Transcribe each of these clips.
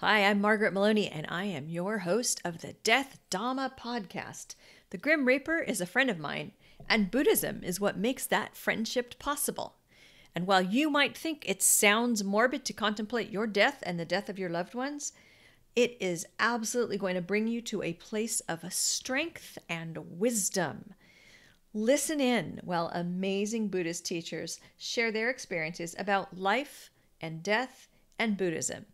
Hi, I'm Margaret Maloney, and I am your host of the Death Dhamma podcast. The Grim Reaper is a friend of mine, and Buddhism is what makes that friendship possible. And while you might think it sounds morbid to contemplate your death and the death of your loved ones, it is absolutely going to bring you to a place of strength and wisdom. Listen in while amazing Buddhist teachers share their experiences about life and death and Buddhism.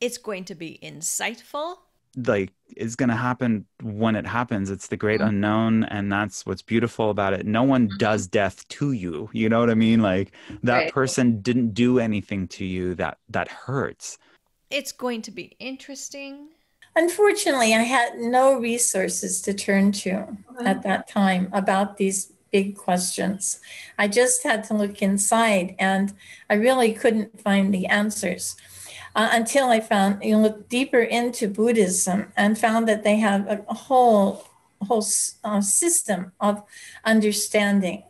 It's going to be insightful. Like it's going to happen when it happens. It's the great mm-hmm. unknown. And that's what's beautiful about it. No one mm-hmm. does death to you. You know what I mean? Like that right. person didn't do anything to you that that hurts. It's going to be interesting. Unfortunately, I had no resources to turn to mm-hmm. at that time about these big questions. I just had to look inside and I really couldn't find the answers uh, until I found you know, look deeper into Buddhism and found that they have a whole whole uh, system of understanding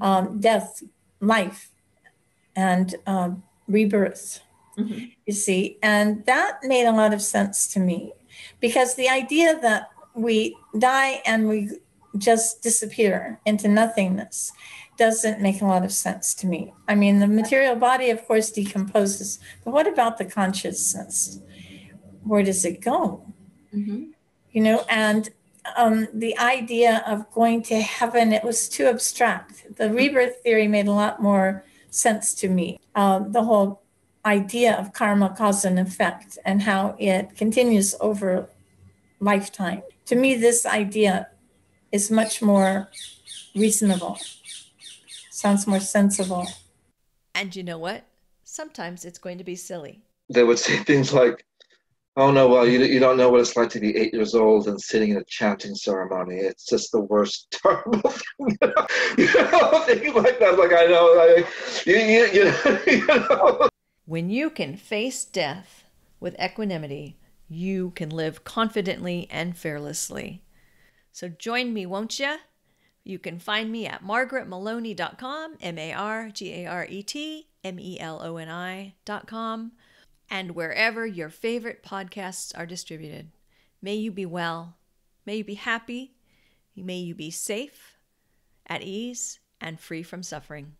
um, death, life, and uh, rebirth. Mm-hmm. You see, and that made a lot of sense to me because the idea that we die and we just disappear into nothingness doesn't make a lot of sense to me. I mean, the material body, of course, decomposes, but what about the consciousness? Where does it go? Mm-hmm. You know, and um, the idea of going to heaven, it was too abstract. The rebirth theory made a lot more sense to me. Uh, the whole idea of karma, cause, and effect, and how it continues over lifetime. To me, this idea is much more reasonable, sounds more sensible. And you know what? Sometimes it's going to be silly. They would say things like, Oh no, well, you, you don't know what it's like to be eight years old and sitting in a chanting ceremony. It's just the worst, terrible thing. you know, things like that. Like, I know, like, you, you, you know. When you can face death with equanimity, you can live confidently and fearlessly. So join me, won't you? You can find me at margaretmaloney.com, M A R G A R E T M E L O N I.com, and wherever your favorite podcasts are distributed. May you be well. May you be happy. May you be safe, at ease, and free from suffering.